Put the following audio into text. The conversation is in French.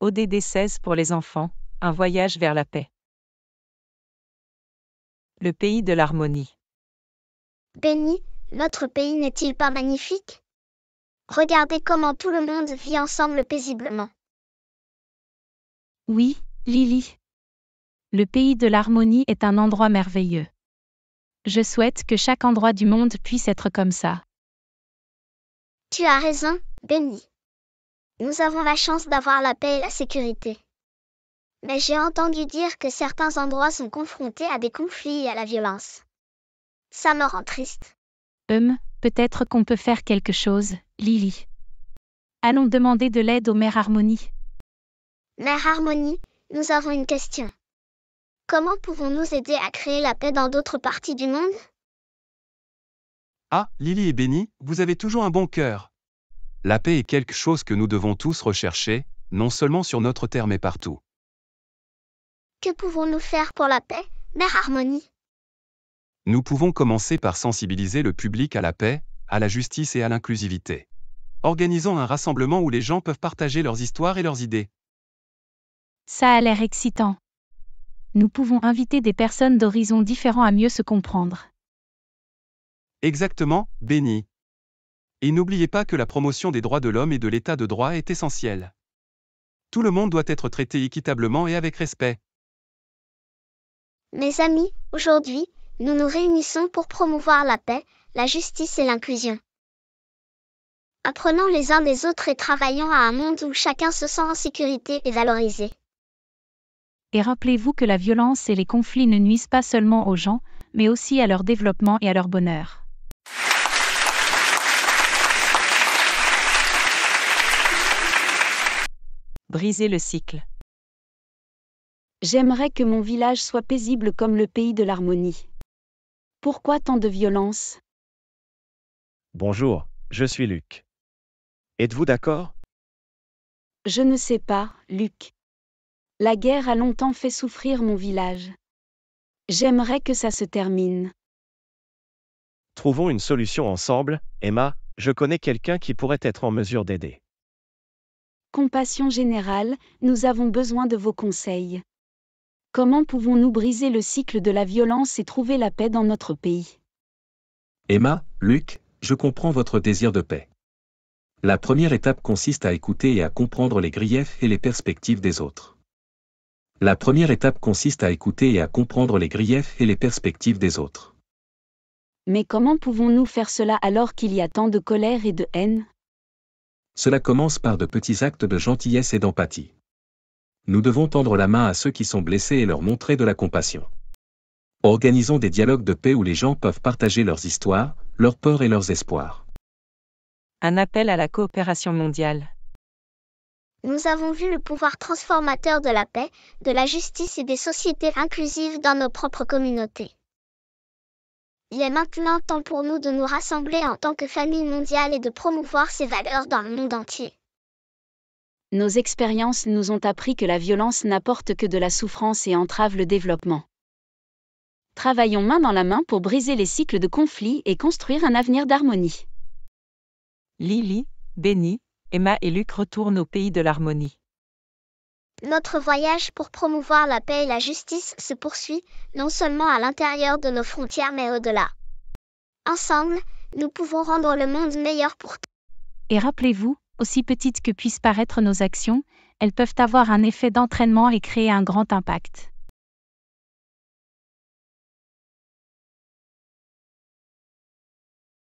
ODD 16 pour les enfants, un voyage vers la paix. Le pays de l'harmonie. Béni, notre pays n'est-il pas magnifique Regardez comment tout le monde vit ensemble paisiblement. Oui, Lily. Le pays de l'harmonie est un endroit merveilleux. Je souhaite que chaque endroit du monde puisse être comme ça. Tu as raison, Béni. Nous avons la chance d'avoir la paix et la sécurité. Mais j'ai entendu dire que certains endroits sont confrontés à des conflits et à la violence. Ça me rend triste. Hum, peut-être qu'on peut faire quelque chose, Lily. Allons demander de l'aide au maire Harmonie. Mère Harmonie, nous avons une question. Comment pouvons-nous aider à créer la paix dans d'autres parties du monde Ah, Lily et Benny, vous avez toujours un bon cœur. La paix est quelque chose que nous devons tous rechercher, non seulement sur notre terre mais partout. Que pouvons-nous faire pour la paix, Mère Harmonie Nous pouvons commencer par sensibiliser le public à la paix, à la justice et à l'inclusivité. Organisons un rassemblement où les gens peuvent partager leurs histoires et leurs idées. Ça a l'air excitant. Nous pouvons inviter des personnes d'horizons différents à mieux se comprendre. Exactement, Béni. Et n'oubliez pas que la promotion des droits de l'homme et de l'état de droit est essentielle. Tout le monde doit être traité équitablement et avec respect. Mes amis, aujourd'hui, nous nous réunissons pour promouvoir la paix, la justice et l'inclusion. Apprenons les uns des autres et travaillons à un monde où chacun se sent en sécurité et valorisé. Et rappelez-vous que la violence et les conflits ne nuisent pas seulement aux gens, mais aussi à leur développement et à leur bonheur. briser le cycle. J'aimerais que mon village soit paisible comme le pays de l'harmonie. Pourquoi tant de violence Bonjour, je suis Luc. Êtes-vous d'accord Je ne sais pas, Luc. La guerre a longtemps fait souffrir mon village. J'aimerais que ça se termine. Trouvons une solution ensemble, Emma, je connais quelqu'un qui pourrait être en mesure d'aider. Compassion générale, nous avons besoin de vos conseils. Comment pouvons-nous briser le cycle de la violence et trouver la paix dans notre pays Emma, Luc, je comprends votre désir de paix. La première étape consiste à écouter et à comprendre les griefs et les perspectives des autres. La première étape consiste à écouter et à comprendre les griefs et les perspectives des autres. Mais comment pouvons-nous faire cela alors qu'il y a tant de colère et de haine cela commence par de petits actes de gentillesse et d'empathie. Nous devons tendre la main à ceux qui sont blessés et leur montrer de la compassion. Organisons des dialogues de paix où les gens peuvent partager leurs histoires, leurs peurs et leurs espoirs. Un appel à la coopération mondiale. Nous avons vu le pouvoir transformateur de la paix, de la justice et des sociétés inclusives dans nos propres communautés. Il est maintenant temps pour nous de nous rassembler en tant que famille mondiale et de promouvoir ces valeurs dans le monde entier. Nos expériences nous ont appris que la violence n'apporte que de la souffrance et entrave le développement. Travaillons main dans la main pour briser les cycles de conflits et construire un avenir d'harmonie. Lily, Benny, Emma et Luc retournent au pays de l'harmonie. Notre voyage pour promouvoir la paix et la justice se poursuit, non seulement à l'intérieur de nos frontières mais au-delà. Ensemble, nous pouvons rendre le monde meilleur pour tous. Et rappelez-vous, aussi petites que puissent paraître nos actions, elles peuvent avoir un effet d'entraînement et créer un grand impact.